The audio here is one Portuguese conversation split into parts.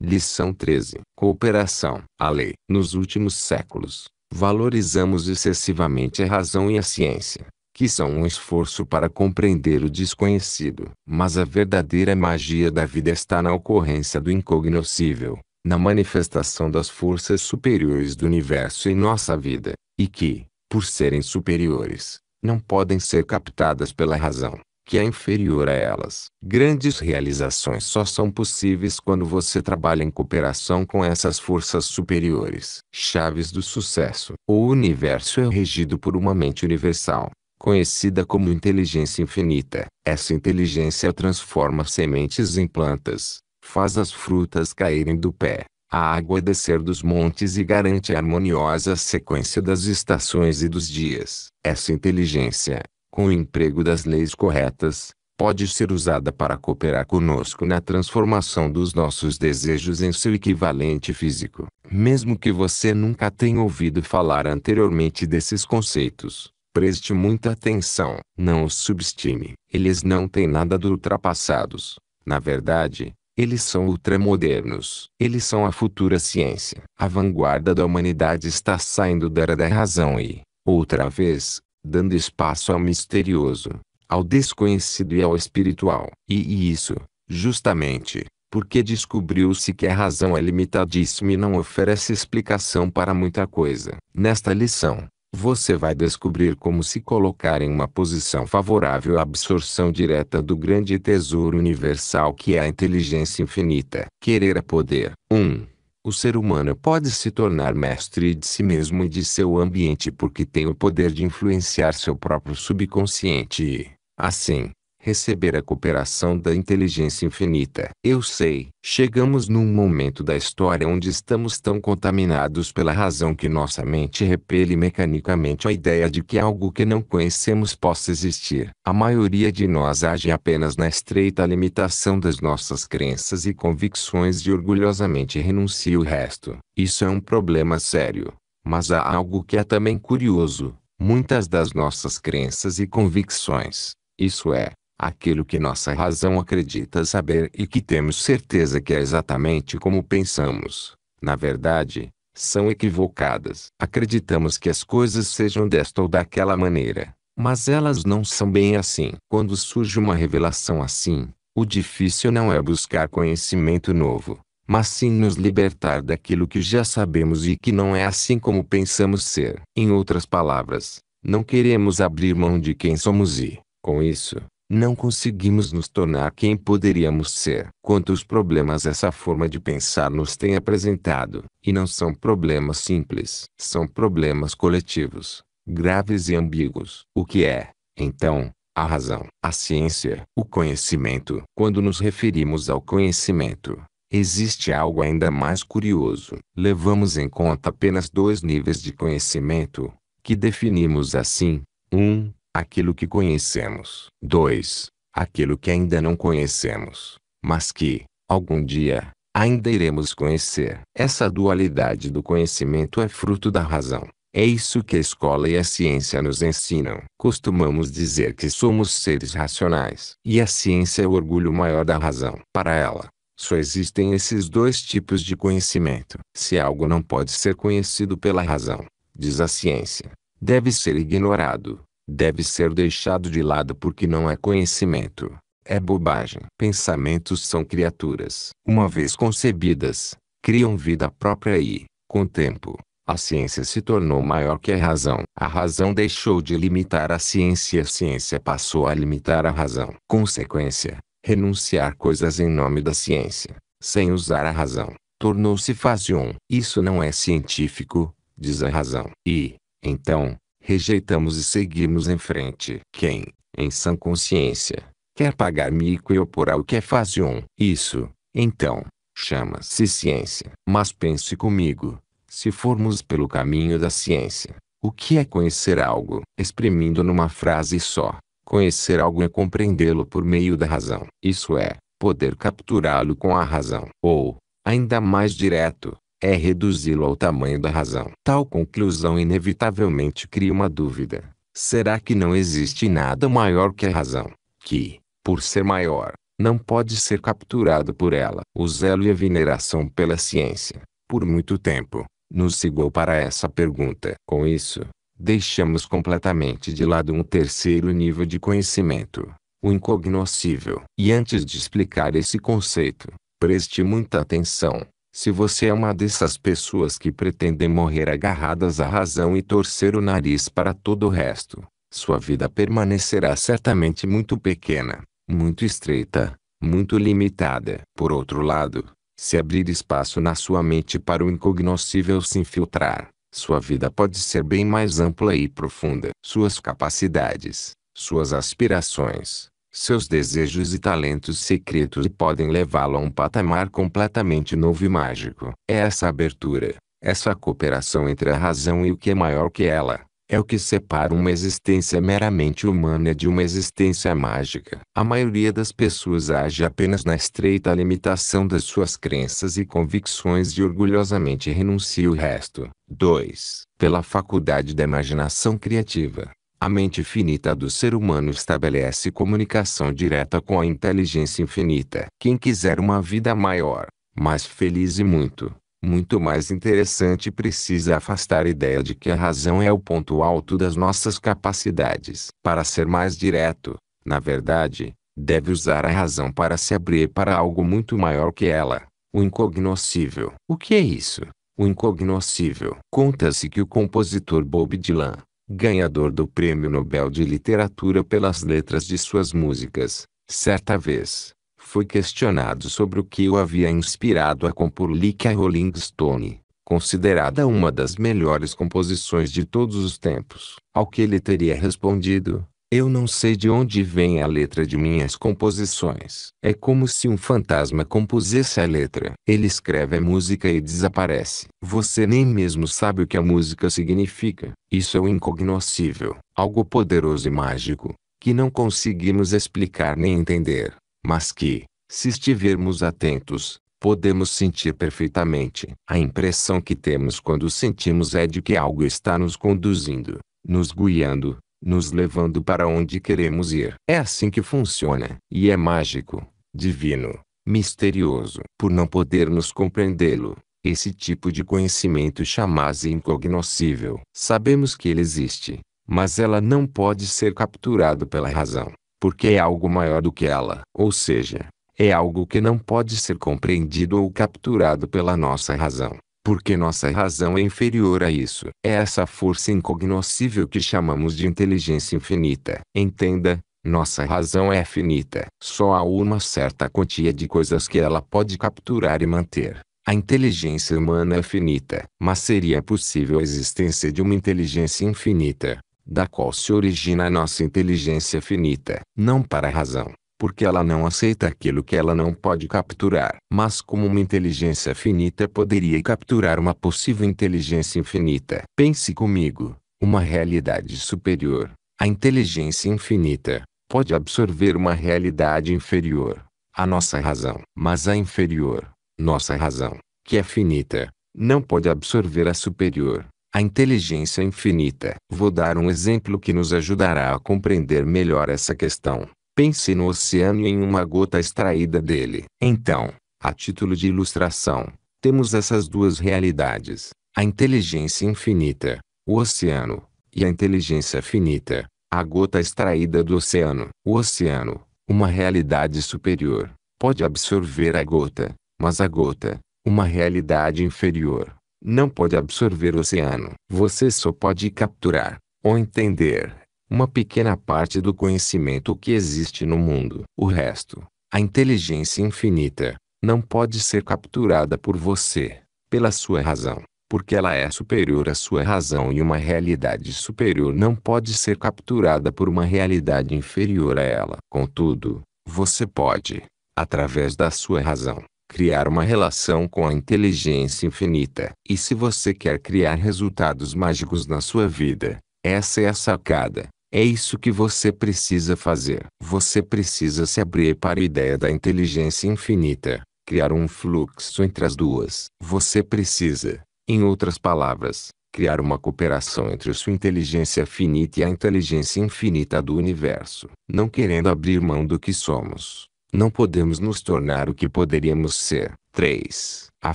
Lição 13. Cooperação. A lei. Nos últimos séculos, valorizamos excessivamente a razão e a ciência, que são um esforço para compreender o desconhecido. Mas a verdadeira magia da vida está na ocorrência do incognoscível, na manifestação das forças superiores do universo em nossa vida, e que, por serem superiores, não podem ser captadas pela razão que é inferior a elas. Grandes realizações só são possíveis quando você trabalha em cooperação com essas forças superiores. Chaves do sucesso. O universo é regido por uma mente universal, conhecida como inteligência infinita. Essa inteligência transforma sementes em plantas, faz as frutas caírem do pé, a água descer dos montes e garante a harmoniosa sequência das estações e dos dias. Essa inteligência, com o emprego das leis corretas, pode ser usada para cooperar conosco na transformação dos nossos desejos em seu equivalente físico. Mesmo que você nunca tenha ouvido falar anteriormente desses conceitos, preste muita atenção. Não os subestime. Eles não têm nada de ultrapassados. Na verdade, eles são ultramodernos. Eles são a futura ciência. A vanguarda da humanidade está saindo da era da razão e, outra vez, dando espaço ao misterioso, ao desconhecido e ao espiritual. E isso, justamente, porque descobriu-se que a razão é limitadíssima e não oferece explicação para muita coisa. Nesta lição, você vai descobrir como se colocar em uma posição favorável à absorção direta do grande tesouro universal que é a inteligência infinita. Querer é poder. 1. Um o ser humano pode se tornar mestre de si mesmo e de seu ambiente porque tem o poder de influenciar seu próprio subconsciente e, assim, receber a cooperação da inteligência infinita. Eu sei, chegamos num momento da história onde estamos tão contaminados pela razão que nossa mente repele mecanicamente a ideia de que algo que não conhecemos possa existir. A maioria de nós age apenas na estreita limitação das nossas crenças e convicções e orgulhosamente renuncia o resto. Isso é um problema sério. Mas há algo que é também curioso. Muitas das nossas crenças e convicções, isso é, aquilo que nossa razão acredita saber e que temos certeza que é exatamente como pensamos, na verdade, são equivocadas. Acreditamos que as coisas sejam desta ou daquela maneira, mas elas não são bem assim. Quando surge uma revelação assim, o difícil não é buscar conhecimento novo, mas sim nos libertar daquilo que já sabemos e que não é assim como pensamos ser. Em outras palavras, não queremos abrir mão de quem somos e, com isso, não conseguimos nos tornar quem poderíamos ser. Quantos problemas essa forma de pensar nos tem apresentado, e não são problemas simples, são problemas coletivos, graves e ambíguos. O que é, então, a razão? A ciência, o conhecimento. Quando nos referimos ao conhecimento, Existe algo ainda mais curioso. Levamos em conta apenas dois níveis de conhecimento, que definimos assim: 1. Um, aquilo que conhecemos. 2. Aquilo que ainda não conhecemos, mas que, algum dia, ainda iremos conhecer. Essa dualidade do conhecimento é fruto da razão. É isso que a escola e a ciência nos ensinam. Costumamos dizer que somos seres racionais. E a ciência é o orgulho maior da razão. Para ela, só existem esses dois tipos de conhecimento. Se algo não pode ser conhecido pela razão, diz a ciência, deve ser ignorado deve ser deixado de lado porque não é conhecimento. É bobagem. Pensamentos são criaturas. Uma vez concebidas, criam vida própria e, com o tempo, a ciência se tornou maior que a razão. A razão deixou de limitar a ciência e a ciência passou a limitar a razão. Consequência, renunciar coisas em nome da ciência, sem usar a razão, tornou-se fácil. Isso não é científico, diz a razão. E, então, rejeitamos e seguimos em frente. Quem, em sã consciência, quer pagar mico e opor ao que é fase 1. Isso, então, chama-se ciência. Mas pense comigo, se formos pelo caminho da ciência, o que é conhecer algo? Exprimindo numa frase só, conhecer algo é compreendê-lo por meio da razão. Isso é, poder capturá-lo com a razão. Ou, ainda mais direto, é reduzi-lo ao tamanho da razão. Tal conclusão inevitavelmente cria uma dúvida. Será que não existe nada maior que a razão, que, por ser maior, não pode ser capturado por ela? O zelo e a veneração pela ciência, por muito tempo, nos cegou para essa pergunta. Com isso, deixamos completamente de lado um terceiro nível de conhecimento, o incognoscível. E antes de explicar esse conceito, preste muita atenção. Se você é uma dessas pessoas que pretendem morrer agarradas à razão e torcer o nariz para todo o resto, sua vida permanecerá certamente muito pequena, muito estreita, muito limitada. Por outro lado, se abrir espaço na sua mente para o incognoscível se infiltrar, sua vida pode ser bem mais ampla e profunda. Suas capacidades, suas aspirações, seus desejos e talentos secretos podem levá-lo a um patamar completamente novo e mágico. É essa abertura, essa cooperação entre a razão e o que é maior que ela, é o que separa uma existência meramente humana de uma existência mágica. A maioria das pessoas age apenas na estreita limitação das suas crenças e convicções e orgulhosamente renuncia o resto. 2. Pela faculdade da imaginação criativa. A mente finita do ser humano estabelece comunicação direta com a inteligência infinita. Quem quiser uma vida maior, mais feliz e muito, muito mais interessante precisa afastar a ideia de que a razão é o ponto alto das nossas capacidades. Para ser mais direto, na verdade, deve usar a razão para se abrir para algo muito maior que ela, o incognoscível. O que é isso? O incognoscível. Conta-se que o compositor Bob Dylan, ganhador do Prêmio Nobel de Literatura pelas letras de suas músicas, certa vez, foi questionado sobre o que o havia inspirado a compor Lick a Rolling Stone, considerada uma das melhores composições de todos os tempos, ao que ele teria respondido, eu não sei de onde vem a letra de minhas composições. É como se um fantasma compusesse a letra. Ele escreve a música e desaparece. Você nem mesmo sabe o que a música significa. Isso é o incognoscível, algo poderoso e mágico, que não conseguimos explicar nem entender, mas que, se estivermos atentos, podemos sentir perfeitamente. A impressão que temos quando sentimos é de que algo está nos conduzindo, nos guiando, nos levando para onde queremos ir. É assim que funciona. E é mágico, divino, misterioso. Por não podermos compreendê-lo, esse tipo de conhecimento chamase é incognoscível. Sabemos que ele existe, mas ela não pode ser capturado pela razão, porque é algo maior do que ela. Ou seja, é algo que não pode ser compreendido ou capturado pela nossa razão porque nossa razão é inferior a isso. É essa força incognoscível que chamamos de inteligência infinita. Entenda, nossa razão é finita. Só há uma certa quantia de coisas que ela pode capturar e manter. A inteligência humana é finita, mas seria possível a existência de uma inteligência infinita, da qual se origina a nossa inteligência finita, não para a razão, porque ela não aceita aquilo que ela não pode capturar. Mas como uma inteligência finita poderia capturar uma possível inteligência infinita? Pense comigo, uma realidade superior, a inteligência infinita, pode absorver uma realidade inferior, a nossa razão. Mas a inferior, nossa razão, que é finita, não pode absorver a superior, a inteligência infinita. Vou dar um exemplo que nos ajudará a compreender melhor essa questão. Pense no oceano e em uma gota extraída dele. Então, a título de ilustração, temos essas duas realidades: a inteligência infinita, o oceano, e a inteligência finita, a gota extraída do oceano. O oceano, uma realidade superior, pode absorver a gota, mas a gota, uma realidade inferior, não pode absorver o oceano. Você só pode capturar, ou entender, uma pequena parte do conhecimento que existe no mundo. O resto, a inteligência infinita, não pode ser capturada por você, pela sua razão, porque ela é superior à sua razão e uma realidade superior não pode ser capturada por uma realidade inferior a ela. Contudo, você pode, através da sua razão, criar uma relação com a inteligência infinita. E se você quer criar resultados mágicos na sua vida, essa é a sacada. É isso que você precisa fazer. Você precisa se abrir para a ideia da inteligência infinita, criar um fluxo entre as duas. Você precisa, em outras palavras, criar uma cooperação entre sua inteligência finita e a inteligência infinita do universo. Não querendo abrir mão do que somos, não podemos nos tornar o que poderíamos ser. 3. A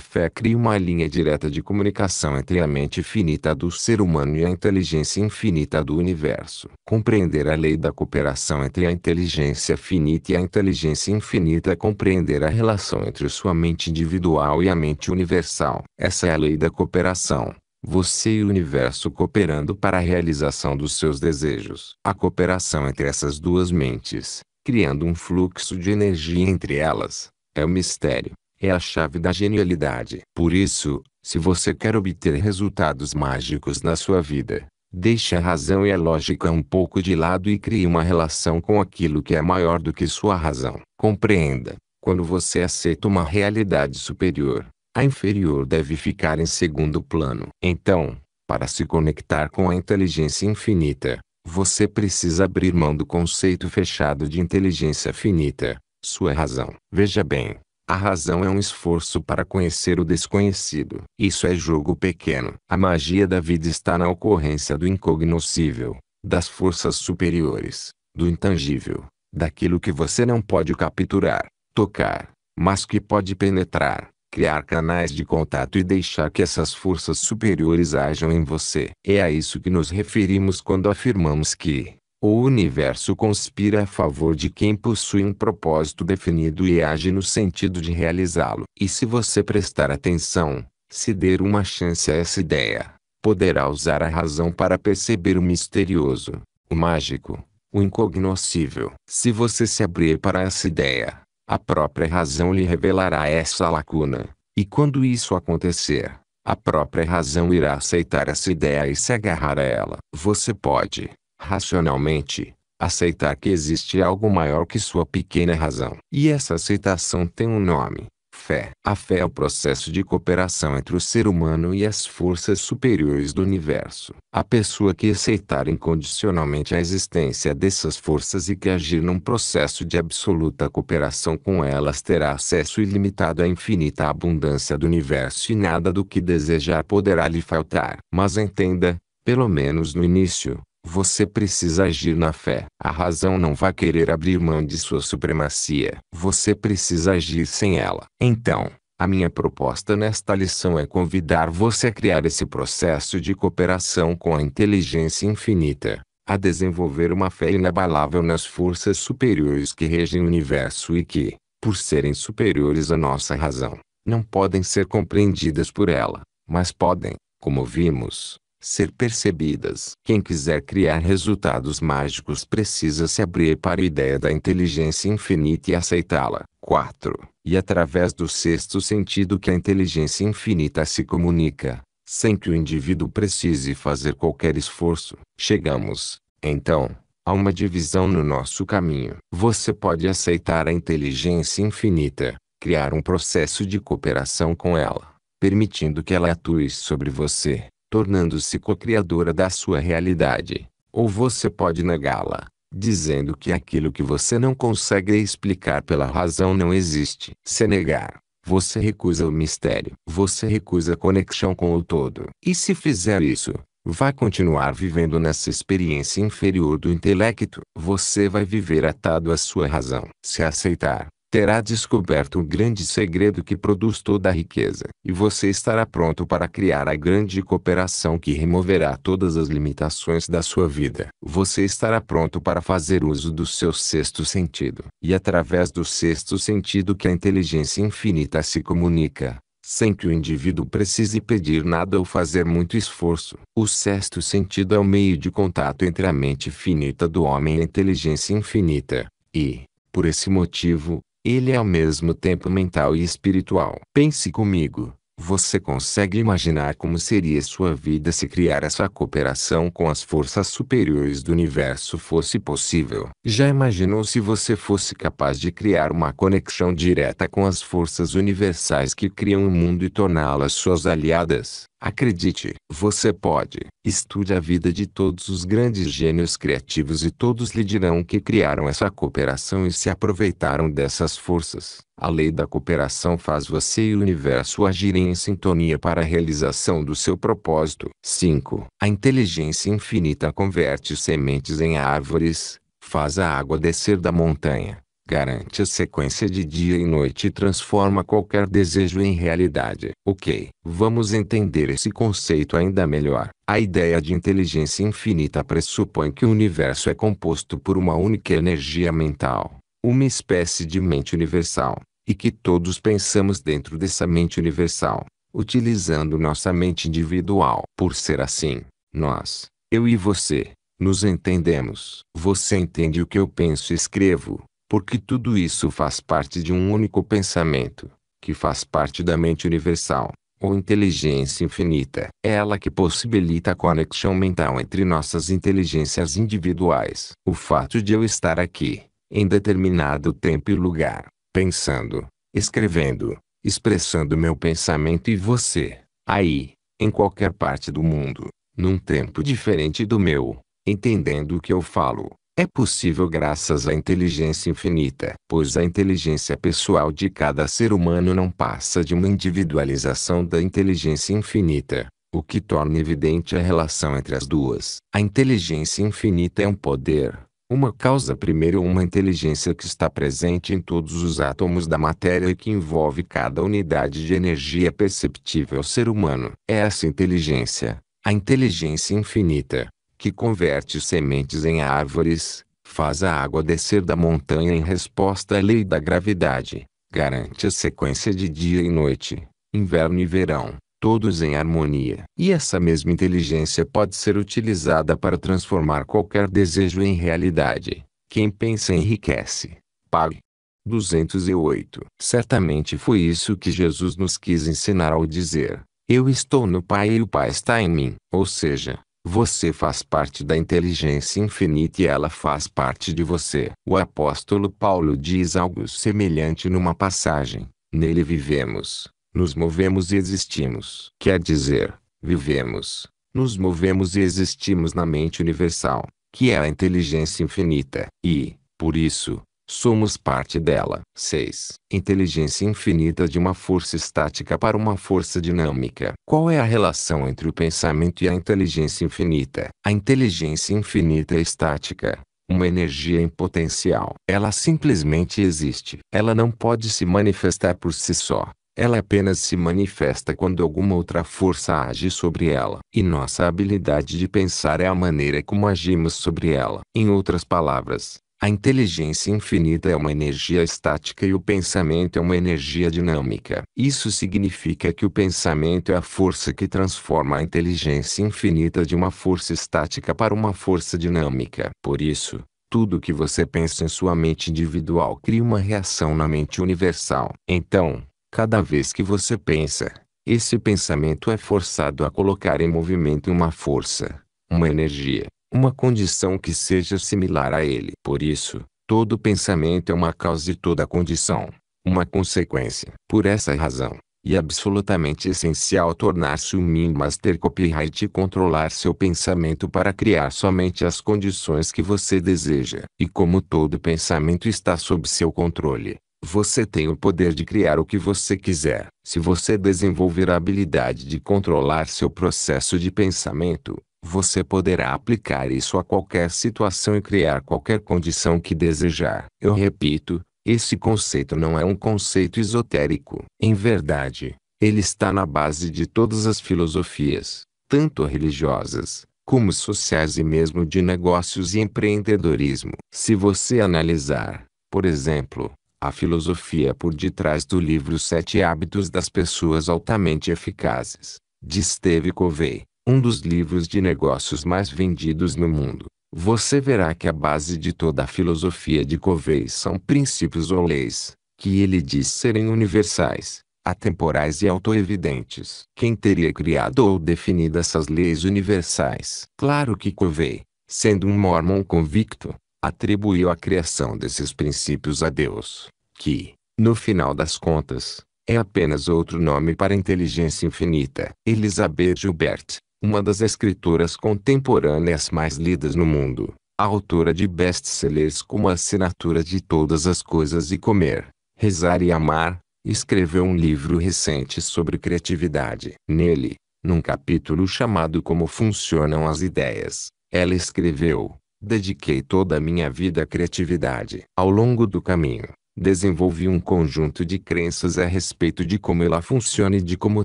fé cria uma linha direta de comunicação entre a mente finita do ser humano e a inteligência infinita do universo. Compreender a lei da cooperação entre a inteligência finita e a inteligência infinita é compreender a relação entre sua mente individual e a mente universal. Essa é a lei da cooperação. Você e o universo cooperando para a realização dos seus desejos. A cooperação entre essas duas mentes, criando um fluxo de energia entre elas, é o mistério é a chave da genialidade. Por isso, se você quer obter resultados mágicos na sua vida, deixe a razão e a lógica um pouco de lado e crie uma relação com aquilo que é maior do que sua razão. Compreenda, quando você aceita uma realidade superior, a inferior deve ficar em segundo plano. Então, para se conectar com a inteligência infinita, você precisa abrir mão do conceito fechado de inteligência finita, sua razão. Veja bem, a razão é um esforço para conhecer o desconhecido. Isso é jogo pequeno. A magia da vida está na ocorrência do incognoscível, das forças superiores, do intangível, daquilo que você não pode capturar, tocar, mas que pode penetrar, criar canais de contato e deixar que essas forças superiores ajam em você. É a isso que nos referimos quando afirmamos que, o universo conspira a favor de quem possui um propósito definido e age no sentido de realizá-lo. E se você prestar atenção, se der uma chance a essa ideia, poderá usar a razão para perceber o misterioso, o mágico, o incognoscível. Se você se abrir para essa ideia, a própria razão lhe revelará essa lacuna. E quando isso acontecer, a própria razão irá aceitar essa ideia e se agarrar a ela. Você pode racionalmente, aceitar que existe algo maior que sua pequena razão. E essa aceitação tem um nome: fé. A fé é o processo de cooperação entre o ser humano e as forças superiores do universo. A pessoa que aceitar incondicionalmente a existência dessas forças e que agir num processo de absoluta cooperação com elas terá acesso ilimitado à infinita abundância do universo e nada do que desejar poderá lhe faltar. Mas entenda, pelo menos no início, você precisa agir na fé. A razão não vai querer abrir mão de sua supremacia. Você precisa agir sem ela. Então, a minha proposta nesta lição é convidar você a criar esse processo de cooperação com a inteligência infinita, a desenvolver uma fé inabalável nas forças superiores que regem o universo e que, por serem superiores à nossa razão, não podem ser compreendidas por ela, mas podem, como vimos, ser percebidas. Quem quiser criar resultados mágicos precisa se abrir para a ideia da inteligência infinita e aceitá-la. 4. E através do sexto sentido que a inteligência infinita se comunica, sem que o indivíduo precise fazer qualquer esforço, chegamos, então, a uma divisão no nosso caminho. Você pode aceitar a inteligência infinita, criar um processo de cooperação com ela, permitindo que ela atue sobre você tornando-se co-criadora da sua realidade. Ou você pode negá-la, dizendo que aquilo que você não consegue explicar pela razão não existe. Se negar, você recusa o mistério, você recusa a conexão com o todo. E se fizer isso, vai continuar vivendo nessa experiência inferior do intelecto. Você vai viver atado à sua razão. Se aceitar, terá descoberto o grande segredo que produz toda a riqueza, e você estará pronto para criar a grande cooperação que removerá todas as limitações da sua vida. Você estará pronto para fazer uso do seu sexto sentido, e através do sexto sentido que a inteligência infinita se comunica, sem que o indivíduo precise pedir nada ou fazer muito esforço. O sexto sentido é o meio de contato entre a mente finita do homem e a inteligência infinita, e, por esse motivo, ele é ao mesmo tempo mental e espiritual. Pense comigo. Você consegue imaginar como seria sua vida se criar essa cooperação com as forças superiores do universo fosse possível? Já imaginou se você fosse capaz de criar uma conexão direta com as forças universais que criam o mundo e torná-las suas aliadas? Acredite, você pode. Estude a vida de todos os grandes gênios criativos e todos lhe dirão que criaram essa cooperação e se aproveitaram dessas forças. A lei da cooperação faz você e o universo agirem em sintonia para a realização do seu propósito. 5. A inteligência infinita converte sementes em árvores, faz a água descer da montanha garante a sequência de dia e noite e transforma qualquer desejo em realidade. Ok, vamos entender esse conceito ainda melhor. A ideia de inteligência infinita pressupõe que o universo é composto por uma única energia mental, uma espécie de mente universal, e que todos pensamos dentro dessa mente universal, utilizando nossa mente individual. Por ser assim, nós, eu e você, nos entendemos. Você entende o que eu penso e escrevo, porque tudo isso faz parte de um único pensamento, que faz parte da mente universal, ou inteligência infinita. É ela que possibilita a conexão mental entre nossas inteligências individuais. O fato de eu estar aqui, em determinado tempo e lugar, pensando, escrevendo, expressando meu pensamento e você, aí, em qualquer parte do mundo, num tempo diferente do meu, entendendo o que eu falo, é possível graças à inteligência infinita, pois a inteligência pessoal de cada ser humano não passa de uma individualização da inteligência infinita, o que torna evidente a relação entre as duas. A inteligência infinita é um poder, uma causa primeiro uma inteligência que está presente em todos os átomos da matéria e que envolve cada unidade de energia perceptível ao ser humano. É essa inteligência, a inteligência infinita, que converte sementes em árvores, faz a água descer da montanha em resposta à lei da gravidade, garante a sequência de dia e noite, inverno e verão, todos em harmonia. E essa mesma inteligência pode ser utilizada para transformar qualquer desejo em realidade. Quem pensa enriquece. Pague. 208. Certamente foi isso que Jesus nos quis ensinar ao dizer: Eu estou no Pai e o Pai está em mim. Ou seja, você faz parte da inteligência infinita e ela faz parte de você. O apóstolo Paulo diz algo semelhante numa passagem: Nele vivemos, nos movemos e existimos. Quer dizer, vivemos, nos movemos e existimos na mente universal, que é a inteligência infinita. E, por isso, Somos parte dela. 6. Inteligência infinita de uma força estática para uma força dinâmica. Qual é a relação entre o pensamento e a inteligência infinita? A inteligência infinita é estática, uma energia em potencial. Ela simplesmente existe. Ela não pode se manifestar por si só. Ela apenas se manifesta quando alguma outra força age sobre ela. E nossa habilidade de pensar é a maneira como agimos sobre ela. Em outras palavras, a inteligência infinita é uma energia estática e o pensamento é uma energia dinâmica. Isso significa que o pensamento é a força que transforma a inteligência infinita de uma força estática para uma força dinâmica. Por isso, tudo que você pensa em sua mente individual cria uma reação na mente universal. Então, cada vez que você pensa, esse pensamento é forçado a colocar em movimento uma força, uma energia, uma condição que seja similar a ele. Por isso, todo pensamento é uma causa de toda condição, uma consequência. Por essa razão, e absolutamente essencial tornar-se um mínimo master copyright e controlar seu pensamento para criar somente as condições que você deseja. E como todo pensamento está sob seu controle, você tem o poder de criar o que você quiser. Se você desenvolver a habilidade de controlar seu processo de pensamento, você poderá aplicar isso a qualquer situação e criar qualquer condição que desejar. Eu repito, esse conceito não é um conceito esotérico. Em verdade, ele está na base de todas as filosofias, tanto religiosas, como sociais e mesmo de negócios e empreendedorismo. Se você analisar, por exemplo, a filosofia por detrás do livro Sete Hábitos das Pessoas Altamente Eficazes, de Steve Covey, um dos livros de negócios mais vendidos no mundo, você verá que a base de toda a filosofia de Covey são princípios ou leis, que ele diz serem universais, atemporais e autoevidentes. Quem teria criado ou definido essas leis universais? Claro que Covey, sendo um mormon convicto, atribuiu a criação desses princípios a Deus, que, no final das contas, é apenas outro nome para inteligência infinita. Elizabeth Gilbert, uma das escritoras contemporâneas mais lidas no mundo, autora de best-sellers como A Assinatura de Todas as Coisas e Comer, Rezar e Amar, escreveu um livro recente sobre criatividade. Nele, num capítulo chamado Como Funcionam as Ideias, ela escreveu: Dediquei toda a minha vida à criatividade. Ao longo do caminho, desenvolvi um conjunto de crenças a respeito de como ela funciona e de como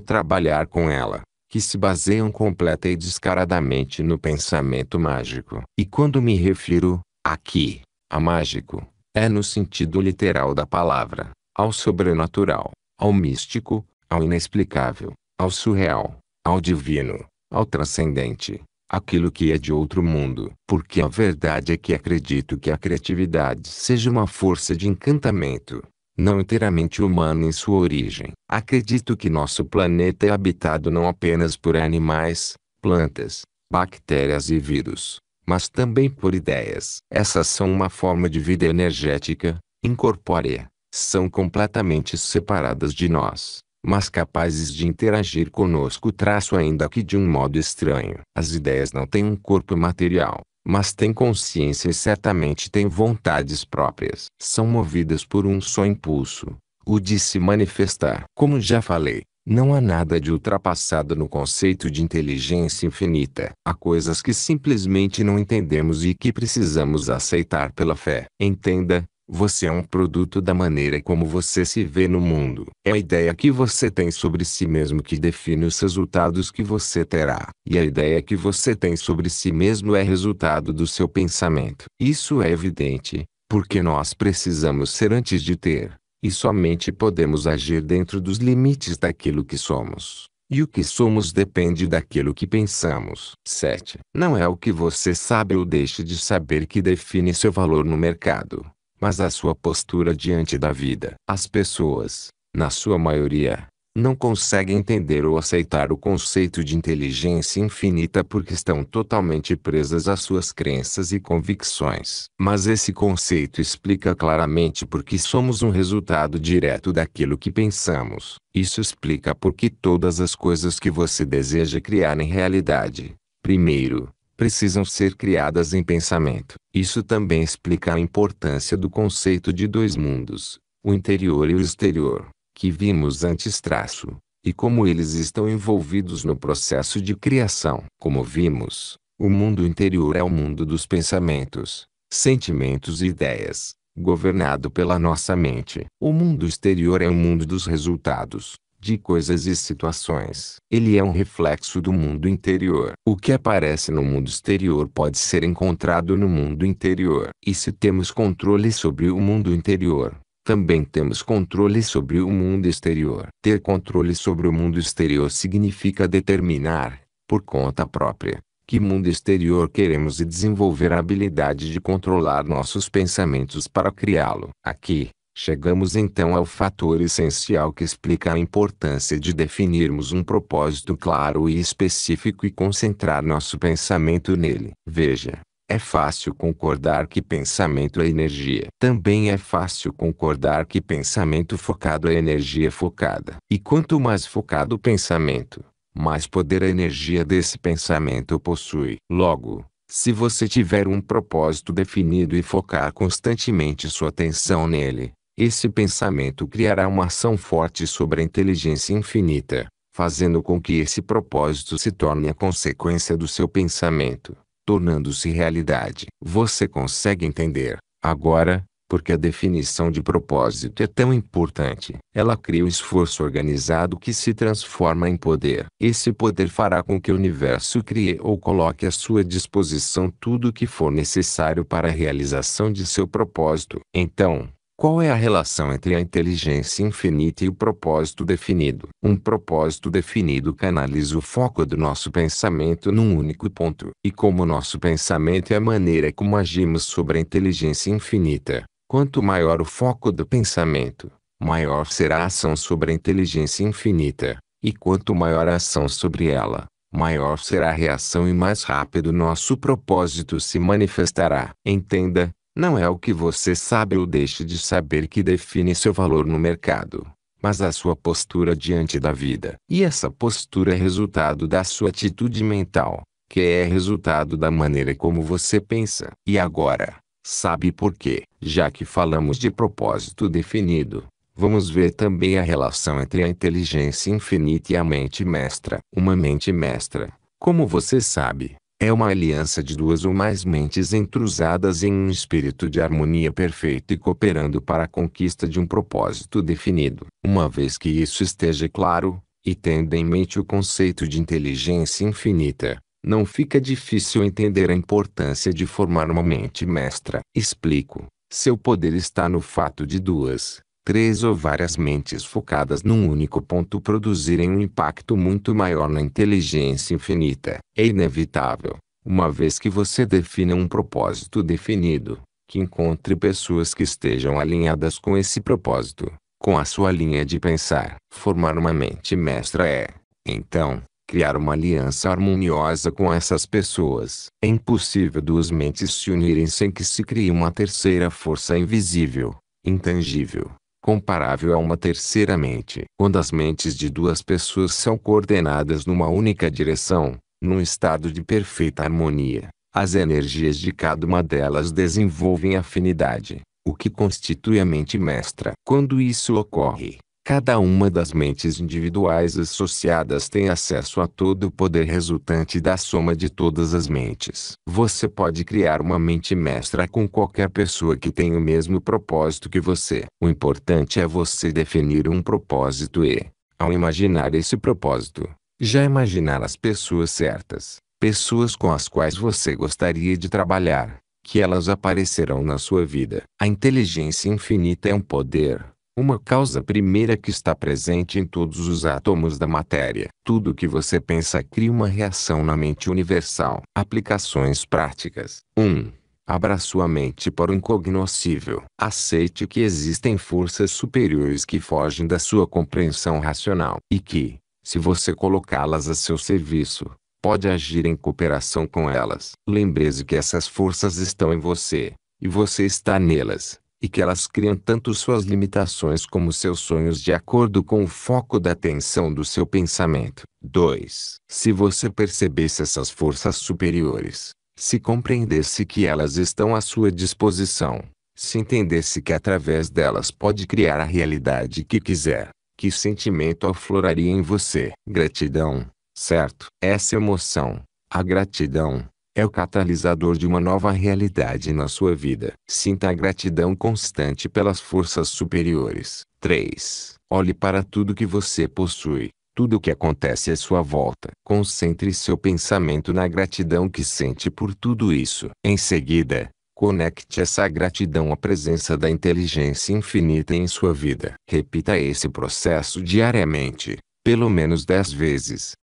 trabalhar com ela que se baseiam completa e descaradamente no pensamento mágico. E quando me refiro, aqui, a mágico, é no sentido literal da palavra, ao sobrenatural, ao místico, ao inexplicável, ao surreal, ao divino, ao transcendente, aquilo que é de outro mundo. Porque a verdade é que acredito que a criatividade seja uma força de encantamento, não inteiramente humano em sua origem. Acredito que nosso planeta é habitado não apenas por animais, plantas, bactérias e vírus, mas também por ideias. Essas são uma forma de vida energética, incorpórea, são completamente separadas de nós, mas capazes de interagir conosco traço ainda que de um modo estranho. As ideias não têm um corpo material, mas têm consciência e certamente têm vontades próprias. São movidas por um só impulso, o de se manifestar. Como já falei, não há nada de ultrapassado no conceito de inteligência infinita. Há coisas que simplesmente não entendemos e que precisamos aceitar pela fé. Entenda, você é um produto da maneira como você se vê no mundo. É a ideia que você tem sobre si mesmo que define os resultados que você terá. E a ideia que você tem sobre si mesmo é resultado do seu pensamento. Isso é evidente, porque nós precisamos ser antes de ter, e somente podemos agir dentro dos limites daquilo que somos. E o que somos depende daquilo que pensamos. 7. Não é o que você sabe ou deixa de saber que define seu valor no mercado mas a sua postura diante da vida. As pessoas, na sua maioria, não conseguem entender ou aceitar o conceito de inteligência infinita porque estão totalmente presas às suas crenças e convicções. Mas esse conceito explica claramente porque somos um resultado direto daquilo que pensamos. Isso explica porque todas as coisas que você deseja criar em realidade, primeiro, precisam ser criadas em pensamento. Isso também explica a importância do conceito de dois mundos, o interior e o exterior, que vimos antes traço, e como eles estão envolvidos no processo de criação. Como vimos, o mundo interior é o mundo dos pensamentos, sentimentos e ideias, governado pela nossa mente. O mundo exterior é o mundo dos resultados, de coisas e situações. Ele é um reflexo do mundo interior. O que aparece no mundo exterior pode ser encontrado no mundo interior. E se temos controle sobre o mundo interior, também temos controle sobre o mundo exterior. Ter controle sobre o mundo exterior significa determinar, por conta própria, que mundo exterior queremos e desenvolver a habilidade de controlar nossos pensamentos para criá-lo. Aqui, Chegamos então ao fator essencial que explica a importância de definirmos um propósito claro e específico e concentrar nosso pensamento nele. Veja, é fácil concordar que pensamento é energia. Também é fácil concordar que pensamento focado é energia focada. E quanto mais focado o pensamento, mais poder a energia desse pensamento possui. Logo, se você tiver um propósito definido e focar constantemente sua atenção nele, esse pensamento criará uma ação forte sobre a inteligência infinita, fazendo com que esse propósito se torne a consequência do seu pensamento, tornando-se realidade. Você consegue entender, agora, porque a definição de propósito é tão importante. Ela cria o um esforço organizado que se transforma em poder. Esse poder fará com que o universo crie ou coloque à sua disposição tudo o que for necessário para a realização de seu propósito. Então, qual é a relação entre a inteligência infinita e o propósito definido? Um propósito definido canaliza o foco do nosso pensamento num único ponto. E como nosso pensamento é a maneira como agimos sobre a inteligência infinita, quanto maior o foco do pensamento, maior será a ação sobre a inteligência infinita. E quanto maior a ação sobre ela, maior será a reação e mais rápido nosso propósito se manifestará. Entenda, não é o que você sabe ou deixe de saber que define seu valor no mercado, mas a sua postura diante da vida. E essa postura é resultado da sua atitude mental, que é resultado da maneira como você pensa. E agora, sabe por quê? Já que falamos de propósito definido, vamos ver também a relação entre a inteligência infinita e a mente mestra. Uma mente mestra, como você sabe, é uma aliança de duas ou mais mentes entrusadas em um espírito de harmonia perfeita e cooperando para a conquista de um propósito definido. Uma vez que isso esteja claro, e tendo em mente o conceito de inteligência infinita, não fica difícil entender a importância de formar uma mente mestra. Explico. Seu poder está no fato de duas, três ou várias mentes focadas num único ponto produzirem um impacto muito maior na inteligência infinita. É inevitável, uma vez que você defina um propósito definido, que encontre pessoas que estejam alinhadas com esse propósito, com a sua linha de pensar. Formar uma mente mestra é, então, criar uma aliança harmoniosa com essas pessoas. É impossível duas mentes se unirem sem que se crie uma terceira força invisível, intangível, comparável a uma terceira mente. Quando as mentes de duas pessoas são coordenadas numa única direção, num estado de perfeita harmonia, as energias de cada uma delas desenvolvem afinidade, o que constitui a mente mestra. Quando isso ocorre, Cada uma das mentes individuais associadas tem acesso a todo o poder resultante da soma de todas as mentes. Você pode criar uma mente mestra com qualquer pessoa que tenha o mesmo propósito que você. O importante é você definir um propósito e, ao imaginar esse propósito, já imaginar as pessoas certas, pessoas com as quais você gostaria de trabalhar, que elas aparecerão na sua vida. A inteligência infinita é um poder uma causa primeira que está presente em todos os átomos da matéria. Tudo o que você pensa cria uma reação na mente universal. Aplicações práticas. 1. Um, abra sua mente para o incognoscível. Aceite que existem forças superiores que fogem da sua compreensão racional e que, se você colocá-las a seu serviço, pode agir em cooperação com elas. Lembre-se que essas forças estão em você, e você está nelas e que elas criam tanto suas limitações como seus sonhos de acordo com o foco da atenção do seu pensamento. 2. Se você percebesse essas forças superiores, se compreendesse que elas estão à sua disposição, se entendesse que através delas pode criar a realidade que quiser, que sentimento afloraria em você? Gratidão, certo? Essa emoção, a gratidão, é o catalisador de uma nova realidade na sua vida. Sinta a gratidão constante pelas forças superiores. 3. Olhe para tudo que você possui tudo o que acontece à sua volta. Concentre seu pensamento na gratidão que sente por tudo isso. Em seguida, conecte essa gratidão à presença da inteligência infinita em sua vida. Repita esse processo diariamente, pelo menos 10 vezes,